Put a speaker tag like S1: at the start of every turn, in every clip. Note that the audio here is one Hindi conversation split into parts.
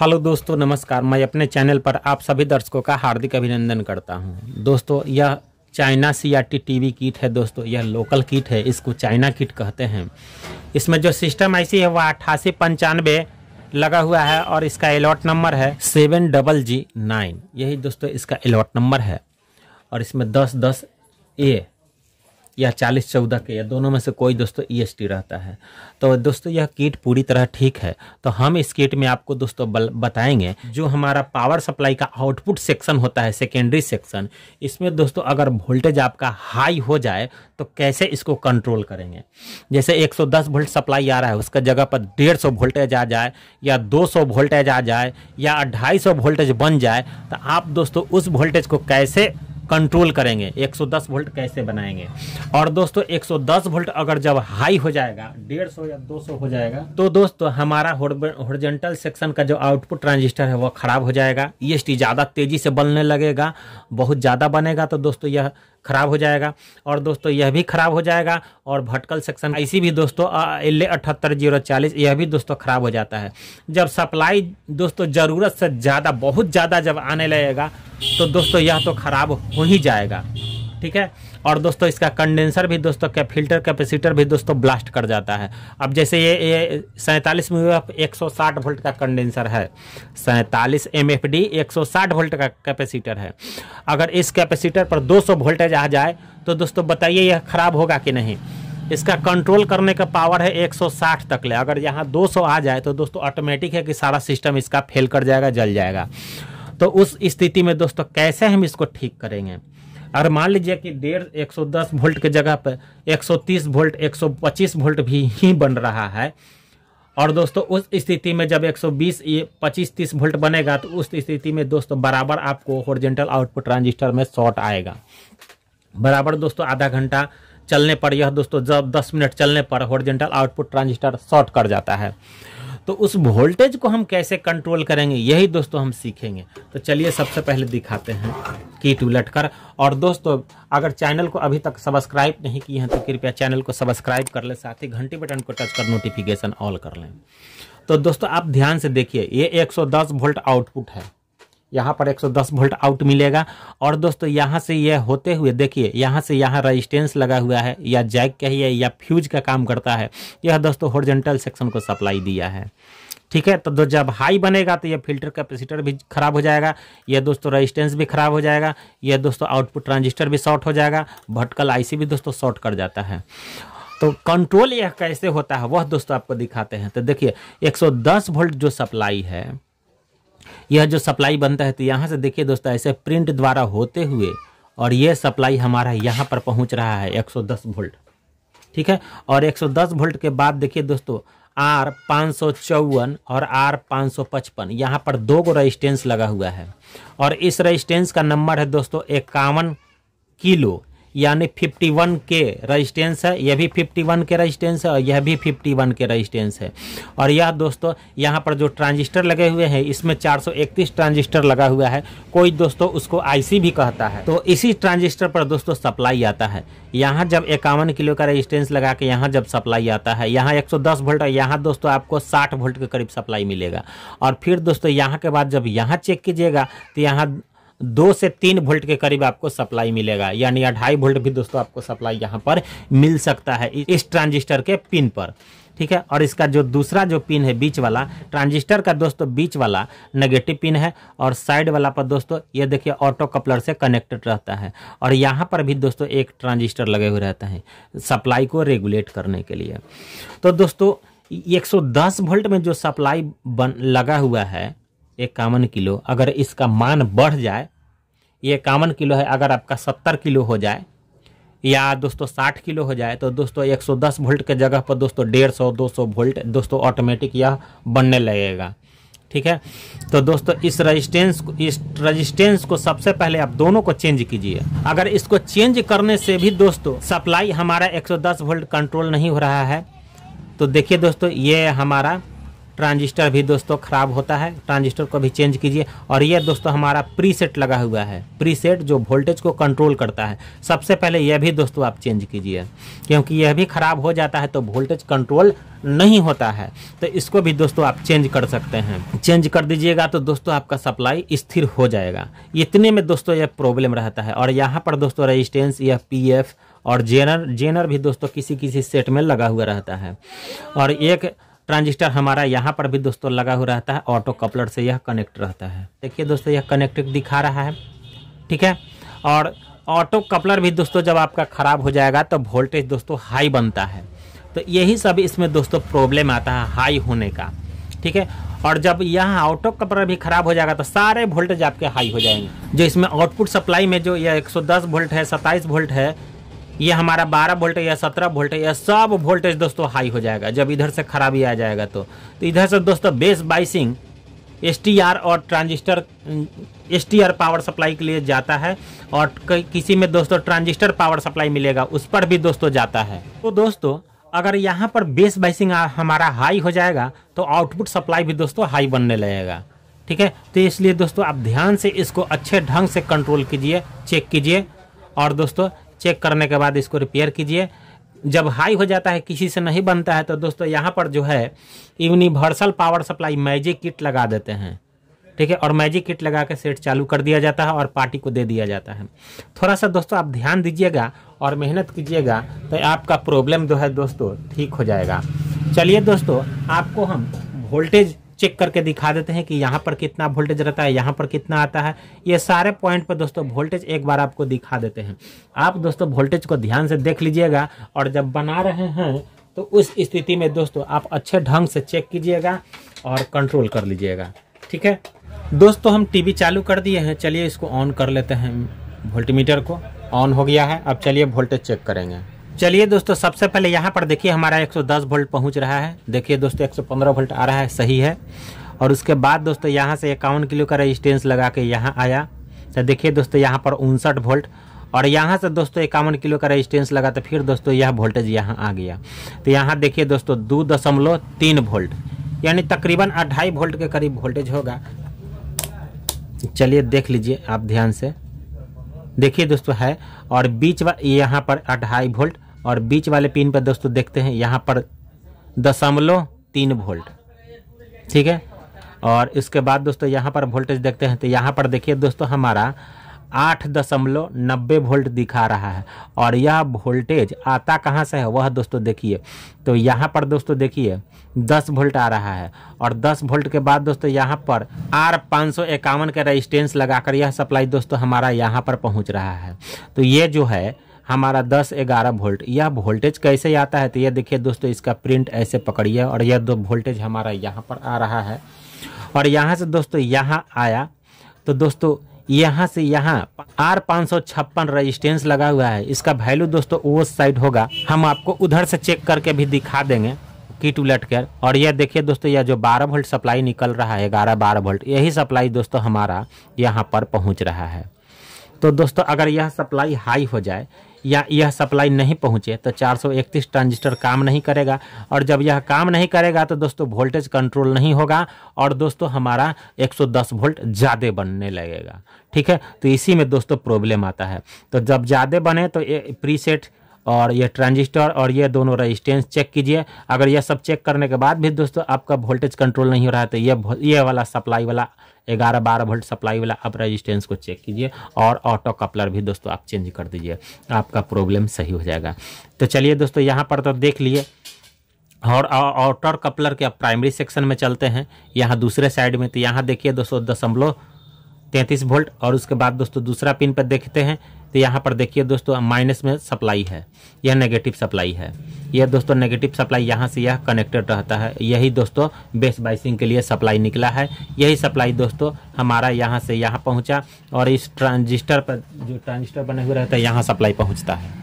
S1: हेलो दोस्तों नमस्कार मैं अपने चैनल पर आप सभी दर्शकों का हार्दिक अभिनंदन करता हूं दोस्तों यह China C R T T V kit है दोस्तों यह लोकल किट है इसको चाइना किट कहते हैं इसमें जो सिस्टम आईसी है वह अट्ठासी पंचानवे लगा हुआ है और इसका अलॉट नंबर है सेवन डबल जी नाइन यही दोस्तों इसका अलॉट नंबर है और इसमें दस दस ए या चालीस चौदह के या दोनों में से कोई दोस्तों ई e रहता है तो दोस्तों यह किट पूरी तरह ठीक है तो हम इस किट में आपको दोस्तों बताएंगे जो हमारा पावर सप्लाई का आउटपुट सेक्शन होता है सेकेंडरी सेक्शन इसमें दोस्तों अगर वोल्टेज आपका हाई हो जाए तो कैसे इसको कंट्रोल करेंगे जैसे 110 वोल्ट सप्लाई आ रहा है उसका जगह पर डेढ़ सौ वोल्टेज आ जाए या दो सौ वोल्टेज आ जाए या सौ वोल्टेज बन जाए तो आप दोस्तों उस वोल्टेज को कैसे कंट्रोल करेंगे 110 वोल्ट कैसे बनाएंगे और दोस्तों 110 वोल्ट अगर जब हाई हो जाएगा 150 या 200 हो जाएगा तो दोस्तों हमारा हॉरिजॉन्टल सेक्शन का जो आउटपुट ट्रांजिस्टर है वह खराब हो जाएगा ई e ज़्यादा तेजी से बनने लगेगा बहुत ज़्यादा बनेगा तो दोस्तों यह ख़राब हो जाएगा और दोस्तों यह भी ख़राब हो जाएगा और भटकल सेक्शन ऐसी भी दोस्तों एल अठहत्तर जीरो चालीस यह भी दोस्तों ख़राब हो जाता है जब सप्लाई दोस्तों ज़रूरत से ज़्यादा बहुत ज़्यादा जब आने लगेगा तो दोस्तों यह तो ख़राब हो ही जाएगा ठीक है और दोस्तों इसका कंडेंसर भी दोस्तों क्या फिल्टर कैपेसिटर भी दोस्तों ब्लास्ट कर जाता है अब जैसे ये ये सैंतालीस में एक सौ साठ वोल्ट का कंडेंसर है सैंतालीस एम एफ डी एक सौ साठ वोल्ट का कैपेसिटर है अगर इस कैपेसिटर पर दो सौ वोल्टेज आ जाए तो दोस्तों बताइए यह खराब होगा कि नहीं इसका कंट्रोल करने का पावर है 160 तक ले अगर यहाँ 200 आ जाए तो दोस्तों ऑटोमेटिक है कि सारा सिस्टम इसका फेल कर जाएगा जल जाएगा तो उस स्थिति में दोस्तों कैसे हम इसको ठीक करेंगे और मान लीजिए कि डेढ़ 110 वोल्ट के जगह पर 130 वोल्ट 125 वोल्ट भी ही बन रहा है और दोस्तों उस स्थिति में जब 120 ये 25 30 वोल्ट बनेगा तो उस स्थिति में दोस्तों बराबर आपको हॉर्जेंटल आउटपुट ट्रांजिस्टर में शॉर्ट आएगा बराबर दोस्तों आधा घंटा चलने पर यह दोस्तों जब 10 मिनट चलने पर हॉर्जेंटल आउटपुट ट्रांजिस्टर शॉर्ट कर जाता है तो उस वोल्टेज को हम कैसे कंट्रोल करेंगे यही दोस्तों हम सीखेंगे तो चलिए सबसे पहले दिखाते हैं कीट उलट कर और दोस्तों अगर चैनल को अभी तक सब्सक्राइब नहीं किए हैं तो कृपया चैनल को सब्सक्राइब कर लें साथ ही घंटी बटन को टच कर नोटिफिकेशन ऑल कर लें तो दोस्तों आप ध्यान से देखिए ये 110 वोल्ट आउटपुट है यहाँ पर 110 वोल्ट आउट मिलेगा और दोस्तों यहाँ से यह होते हुए देखिए यहाँ से यहाँ रजिस्टेंस लगा हुआ है या जैक कहिए या फ्यूज का काम करता है यह दोस्तों हॉर्जेंटल सेक्शन को सप्लाई दिया है ठीक है तो जब हाई बनेगा तो यह फिल्टर कैपेसिटर भी खराब हो जाएगा यह दोस्तों रेजिस्टेंस भी खराब हो जाएगा यह दोस्तों आउटपुट ट्रांजिस्टर भी शॉर्ट हो जाएगा भटकल आई भी दोस्तों शॉर्ट कर जाता है तो कंट्रोल यह कैसे होता है वह दोस्तों आपको दिखाते हैं तो देखिए 110 वोल्ट जो सप्लाई है यह जो सप्लाई बनता है तो यहाँ से देखिए दोस्तों ऐसे प्रिंट द्वारा होते हुए और ये सप्लाई हमारा यहाँ पर पहुँच रहा है 110 वोल्ट ठीक है और 110 वोल्ट के बाद देखिए दोस्तों आर पाँच और आर पाँच सौ पचपन यहाँ पर दो गो रजिस्टेंस लगा हुआ है और इस रजिस्टेंस का नंबर है दोस्तों इक्यावन किलो यानी 51 के रजिस्टेंस है यह भी 51 के रजिस्टेंस है और यह भी 51 के रजिस्टेंस है और यह दोस्तों यहाँ पर जो ट्रांजिस्टर लगे हुए हैं इसमें 431 ट्रांजिस्टर लगा हुआ है कोई दोस्तों उसको आईसी भी कहता है तो इसी ट्रांजिस्टर पर दोस्तों सप्लाई आता है यहाँ जब इक्यावन किलो का रजिस्टेंस लगा के यहाँ जब सप्लाई आता है यहाँ दस वोल्ट और यहाँ दोस्तों आपको साठ वोल्ट के करीब सप्लाई मिलेगा और फिर दोस्तों यहाँ के बाद जब यहाँ चेक कीजिएगा तो यहाँ दो से तीन वोल्ट के करीब आपको सप्लाई मिलेगा यानी अढ़ाई वोल्ट भी दोस्तों आपको सप्लाई यहाँ पर मिल सकता है इस ट्रांजिस्टर के पिन पर ठीक है और इसका जो दूसरा जो पिन है बीच वाला ट्रांजिस्टर का दोस्तों बीच वाला नेगेटिव पिन है और साइड वाला पर दोस्तों ये देखिए ऑटो कपलर से कनेक्टेड रहता है और यहाँ पर भी दोस्तों एक ट्रांजिस्टर लगे हुए रहता है सप्लाई को रेगुलेट करने के लिए तो दोस्तों 110 वोल्ट में जो सप्लाई बन लगा हुआ है एक कामन किलो अगर इसका मान बढ़ जाए ये इक्यावन किलो है अगर आपका सत्तर किलो हो जाए या दोस्तों साठ किलो हो जाए तो दोस्तों एक सौ दस वोल्ट के जगह पर दोस्तों डेढ़ सौ दो सौ वोल्ट दोस्तों ऑटोमेटिक यह बनने लगेगा ठीक है तो दोस्तों इस रजिस्टेंस को इस रजिस्टेंस को सबसे पहले आप दोनों को चेंज कीजिए अगर इसको चेंज करने से भी दोस्तों सप्लाई हमारा 110 वोल्ट कंट्रोल नहीं हो रहा है तो देखिए दोस्तों ये हमारा ट्रांजिस्टर भी दोस्तों ख़राब होता है ट्रांजिस्टर को भी चेंज कीजिए और ये दोस्तों हमारा प्री सेट लगा हुआ है प्री सेट जो वोल्टेज को कंट्रोल करता है सबसे पहले यह भी दोस्तों आप चेंज कीजिए क्योंकि यह भी ख़राब हो जाता है तो वोल्टेज कंट्रोल नहीं होता है तो इसको भी दोस्तों आप चेंज कर सकते हैं चेंज कर दीजिएगा तो दोस्तों आपका सप्लाई स्थिर हो जाएगा इतने में दोस्तों यह प्रॉब्लम रहता है और यहाँ पर दोस्तों रजिस्टेंस या पी और जेनर जेनर भी दोस्तों किसी किसी सेट में लगा हुआ रहता है और एक ट्रांजिस्टर हमारा यहाँ पर भी दोस्तों लगा हुआ रहता है ऑटो कपलर से यह कनेक्ट रहता है देखिए दोस्तों यह कनेक्टेड दिखा रहा है ठीक है और ऑटो कपलर भी दोस्तों जब आपका ख़राब हो जाएगा तो वोल्टेज दोस्तों हाई बनता है तो यही सब इसमें दोस्तों प्रॉब्लम आता है हाई होने का ठीक है और जब यह ऑटो कपलर भी ख़राब हो जाएगा तो सारे वोल्टेज आपके हाई हो जाएंगे जो इसमें आउटपुट सप्लाई में जो यह 110 वोल्ट है 27 वोल्ट है ये हमारा 12 वोल्ट या 17 वोल्ट या सब वोल्टेज दोस्तों हाई हो जाएगा जब इधर से खराबी आ जाएगा तो तो इधर से दोस्तों बेस बाइसिंग एस और ट्रांजिस्टर एस पावर सप्लाई के लिए जाता है और किसी में दोस्तों ट्रांजिस्टर पावर सप्लाई मिलेगा उस पर भी दोस्तों जाता है तो दोस्तों अगर यहाँ पर बेस बाइसिंग हमारा हाई हो जाएगा तो आउटपुट सप्लाई भी दोस्तों हाई बनने लगेगा ठीक है तो इसलिए दोस्तों आप ध्यान से इसको अच्छे ढंग से कंट्रोल कीजिए चेक कीजिए और दोस्तों चेक करने के बाद इसको रिपेयर कीजिए जब हाई हो जाता है किसी से नहीं बनता है तो दोस्तों यहाँ पर जो है universal power supply magic kit लगा देते हैं ठीक है और मैजिक किट लगा के सेट चालू कर दिया जाता है और पार्टी को दे दिया जाता है थोड़ा सा दोस्तों आप ध्यान दीजिएगा और मेहनत कीजिएगा तो आपका प्रॉब्लम जो है दोस्तों ठीक हो जाएगा चलिए दोस्तों आपको हम वोल्टेज चेक करके दिखा देते हैं कि यहाँ पर कितना वोल्टेज रहता है यहाँ पर कितना आता है ये सारे पॉइंट पर दोस्तों वोल्टेज एक बार आपको दिखा देते हैं आप दोस्तों वोल्टेज को ध्यान से देख लीजिएगा और जब बना रहे हैं तो उस स्थिति में दोस्तों आप अच्छे ढंग से चेक कीजिएगा और कंट्रोल कर लीजिएगा ठीक है दोस्तों हम टी चालू कर दिए हैं चलिए इसको ऑन कर लेते हैं वोल्टमीटर को ऑन हो गया है अब चलिए वोल्टेज चेक करेंगे चलिए दोस्तों सबसे पहले यहाँ पर देखिए हमारा 110 वोल्ट पहुँच रहा है देखिए दोस्तों 115 वोल्ट आ रहा है सही है और उसके बाद दोस्तों यहाँ से इक्यावन किलो का रजिस्टेंस लगा के यहाँ आया तो देखिए दोस्तों यहाँ पर उनसठ वोल्ट और यहाँ से दोस्तों इक्यावन किलो का रजिस्टेंस लगा तो फिर दोस्तों यह वोल्टेज यहाँ आ गया तो यहाँ देखिए दोस्तों दो दशमलव तीन वोल्ट यानी तकरीबन अढ़ाई वोल्ट के करीब वोल्टेज होगा चलिए देख लीजिए आप ध्यान से देखिए दोस्तों है और बीच यहाँ पर अढ़ाई वोल्ट और बीच वाले पिन पर दोस्तों देखते हैं यहाँ पर दशमलव तीन वोल्ट ठीक है और इसके बाद दोस्तों यहाँ पर वोल्टेज देखते हैं तो यहाँ पर देखिए दोस्तों हमारा आठ दशमलव नब्बे वोल्ट दिखा रहा है और यह वोल्टेज आता कहाँ से है वह दोस्तों देखिए तो यहाँ पर दोस्तों देखिए दस वोल्ट आ रहा है और दस वोल्ट के बाद दोस्तों यहाँ पर आर पाँच सौ इक्यावन का रजिस्टेंस लगाकर यह सप्लाई दोस्तों हमारा यहाँ पर पहुँच रहा है तो ये जो है हमारा 10 11 वोल्ट यह वोल्टेज कैसे आता है तो यह देखिए दोस्तों इसका प्रिंट ऐसे पकड़िए और यह दो वोल्टेज हमारा यहाँ पर आ रहा है और यहाँ से दोस्तों यहाँ आया तो दोस्तों यहाँ से यहाँ आर पाँच सौ छप्पन रजिस्टेंस लगा हुआ है इसका वैल्यू दोस्तों वो साइड होगा हम आपको उधर से चेक करके भी दिखा देंगे किट उलट कर और यह देखिए दोस्तों यह जो 12 वोल्ट सप्लाई निकल रहा है ग्यारह बारह वोल्ट यही सप्लाई दोस्तों हमारा यहाँ पर पहुँच रहा है तो दोस्तों अगर यह सप्लाई हाई हो जाए या यह सप्लाई नहीं पहुँचे तो 431 ट्रांजिस्टर काम नहीं करेगा और जब यह काम नहीं करेगा तो दोस्तों वोल्टेज कंट्रोल नहीं होगा और दोस्तों हमारा 110 वोल्ट ज़्यादा बनने लगेगा ठीक है तो इसी में दोस्तों प्रॉब्लम आता है तो जब ज़्यादा बने तो प्रीसेट और ये ट्रांजिस्टर और ये दोनों रजिस्टेंस चेक कीजिए अगर यह सब चेक करने के बाद भी दोस्तों आपका वोल्टेज कंट्रोल नहीं हो रहा है तो ये ये वाला सप्लाई वाला ग्यारह बारह वोल्ट सप्लाई वाला आप रेजिस्टेंस को चेक कीजिए और ऑटो कपलर भी दोस्तों आप चेंज कर दीजिए आपका प्रॉब्लम सही हो जाएगा तो चलिए दोस्तों यहाँ पर तो देख लिए और ऑटर कपलर के आप प्राइमरी सेक्शन में चलते हैं यहाँ दूसरे साइड में तो यहाँ देखिए दोस्तों दशमलव तैंतीस वोल्ट और उसके बाद दोस्तों दूसरा पिन पर देखते हैं तो यहाँ पर देखिए दोस्तों माइनस में सप्लाई है यह नेगेटिव सप्लाई है यह दोस्तों नेगेटिव सप्लाई यहाँ से यह कनेक्टेड रहता है यही दोस्तों बेस बाइसिंग के लिए सप्लाई निकला है यही सप्लाई दोस्तों हमारा यहाँ से यहाँ पहुँचा और इस ट्रांजिस्टर पर जो ट्रांजिस्टर बने हुए रहता है यहाँ सप्लाई पहुँचता है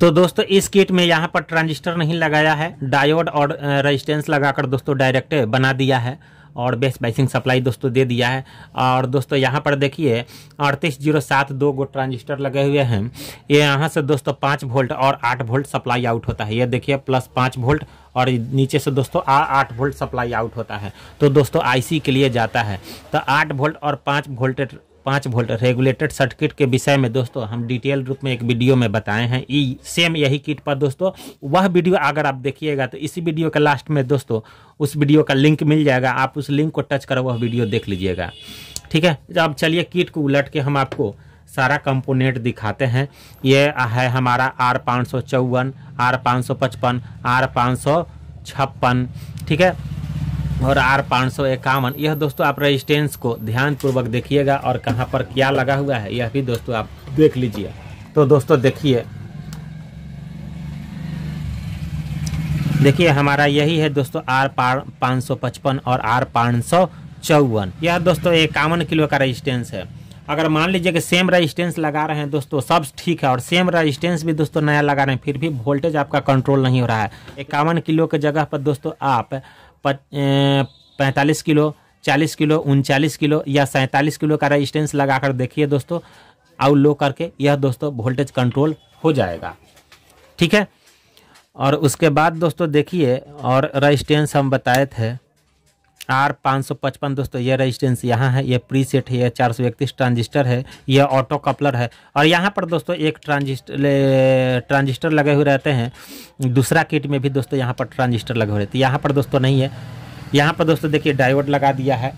S1: तो दोस्तों इस किट में यहाँ पर ट्रांजिस्टर नहीं लगाया है डायोड और रजिस्टेंस लगाकर दोस्तों डायरेक्ट बना दिया है और बेस्ट बैसिंग सप्लाई दोस्तों दे दिया है और दोस्तों यहाँ पर देखिए अड़तीस जीरो सात दो गो ट्रांजिस्टर लगे हुए हैं ये यहाँ से दोस्तों पाँच वोल्ट और आठ वोल्ट सप्लाई आउट होता है ये देखिए प्लस पाँच वोल्ट और नीचे से दोस्तों आठ वोल्ट सप्लाई आउट होता है तो दोस्तों आईसी के लिए जाता है तो आठ वोल्ट और पाँच वोल्ट पाँच वोल्ट रेगुलेटेड सर्किट के विषय में दोस्तों हम डिटेल रूप में एक वीडियो में बताए हैं ई सेम यही किट पर दोस्तों वह वीडियो अगर आप देखिएगा तो इसी वीडियो के लास्ट में दोस्तों उस वीडियो का लिंक मिल जाएगा आप उस लिंक को टच कर वह वीडियो देख लीजिएगा ठीक है तो अब चलिए किट को उलट के हम आपको सारा कंपोनेंट दिखाते हैं ये है हमारा आर पाँच सौ चौवन आर पाँच सौ पचपन आर पाँच सौ छप्पन ठीक है और आर पाँच सौ इक्यावन यह दोस्तों आप रजिस्टेंस को ध्यान पूर्वक देखिएगा और कहाँ पर क्या लगा हुआ है यह भी दोस्तों आप देख लीजिए तो दोस्तों देखिए देखिए हमारा यही है दोस्तों आर पाँच सौ पचपन और आर पाँच सौ चौवन यह दोस्तों इक्यावन किलो का रजिस्टेंस है अगर मान लीजिए कि सेम रजिस्टेंस लगा रहे हैं दोस्तों सब ठीक है और सेम रजिस्टेंस भी दोस्तों नया लगा रहे हैं फिर भी वोल्टेज आपका कंट्रोल नहीं हो रहा है इक्यावन किलो के जगह पर दोस्तों आप पैंतालीस किलो चालीस किलो उनचालीस किलो या सैंतालीस किलो का रजिस्टेंस लगाकर देखिए दोस्तों आउ लो करके यह दोस्तों वोल्टेज कंट्रोल हो जाएगा ठीक है और उसके बाद दोस्तों देखिए और रजिस्टेंस हम बताए थे आर पाँच सौ पचपन दोस्तों ये रेजिस्टेंस यहाँ है ये प्री सेट है यह चार सौ इकतीस ट्रांजिस्टर है ये ऑटो कपलर है और यहाँ पर दोस्तों एक ट्रांजिस्टर ट्रांजिस्टर लगे हुए रहते हैं दूसरा किट में भी दोस्तों यहाँ पर ट्रांजिस्टर लगे हुए रहते हैं यहाँ पर दोस्तों नहीं है यहाँ पर दोस्तों देखिए डाइवर्ट लगा दिया है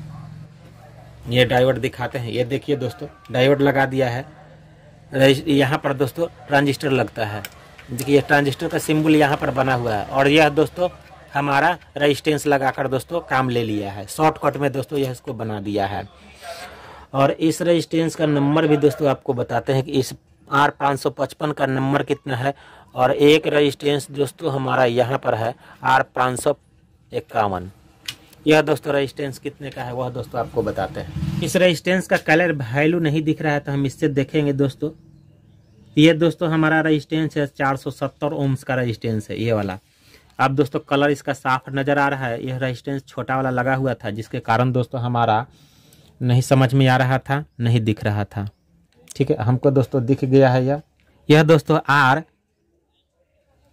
S1: ये डाइवर्ट दिखाते हैं ये देखिए दोस्तों डाइवर्ट लगा दिया है यहाँ पर दोस्तों ट्रांजिस्टर लगता है देखिए ट्रांजिस्टर का सिम्बल यहाँ पर बना हुआ है और यह दोस्तों हमारा रजिस्टेंस लगाकर दोस्तों काम ले लिया है शॉर्टकट में दोस्तों यह इसको बना दिया है और इस रजिस्टेंस का नंबर भी दोस्तों आपको बताते हैं कि इस आर पाँच सौ पचपन का नंबर कितना है और एक रजिस्टेंस दोस्तों हमारा यहाँ पर है आर पाँच सौ इक्यावन यह दोस्तों रजिस्टेंस कितने का है वह दोस्तों आपको बताते हैं इस रजिस्टेंस का कलर वैल्यू नहीं दिख रहा है तो हम इससे देखेंगे दोस्तों ये दोस्तों हमारा रजिस्टेंस है चार सौ सत्तर ओम्स का रजिस्टेंस है ये वाला अब दोस्तों कलर इसका साफ नज़र आ रहा है यह रेजिस्टेंस छोटा वाला लगा हुआ था जिसके कारण दोस्तों हमारा नहीं समझ में आ रहा था नहीं दिख रहा था ठीक है हमको दोस्तों दिख गया है यह यह दोस्तों आर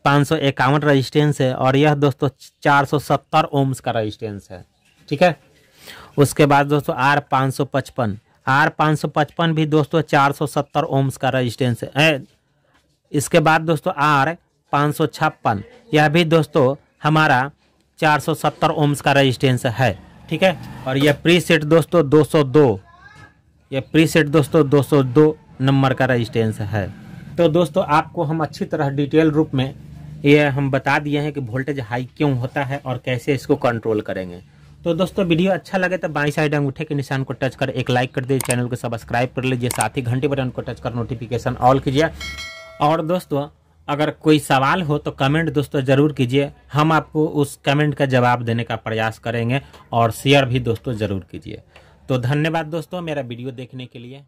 S1: पाँच सौ इक्यावन रजिस्टेंस है और यह दोस्तों चार सौ सत्तर ओम्स का रजिस्टेंस है ठीक है उसके बाद दोस्तों आर पाँच सौ पचपन आर पाँच सौ पचपन भी दोस्तों चार सौ सत्तर ओम्स का रजिस्टेंस है इसके बाद दोस्तों आर पाँच यह भी दोस्तों हमारा 470 ओम्स का रेजिस्टेंस है ठीक है और यह प्री सेट दोस्तों 202 यह प्री सेट दोस्तों 202 नंबर का रेजिस्टेंस है तो दोस्तों आपको हम अच्छी तरह डिटेल रूप में ये हम बता दिए हैं कि वोल्टेज हाई क्यों होता है और कैसे इसको कंट्रोल करेंगे तो दोस्तों वीडियो अच्छा लगे तो बाई साइड अंगूठे के निशान को टच कर एक लाइक कर दीजिए चैनल को सब्सक्राइब कर लीजिए साथ ही घंटी बटन को टच कर नोटिफिकेशन ऑल कीजिए और दोस्तों अगर कोई सवाल हो तो कमेंट दोस्तों ज़रूर कीजिए हम आपको उस कमेंट का जवाब देने का प्रयास करेंगे और शेयर भी दोस्तों ज़रूर कीजिए तो धन्यवाद दोस्तों मेरा वीडियो देखने के लिए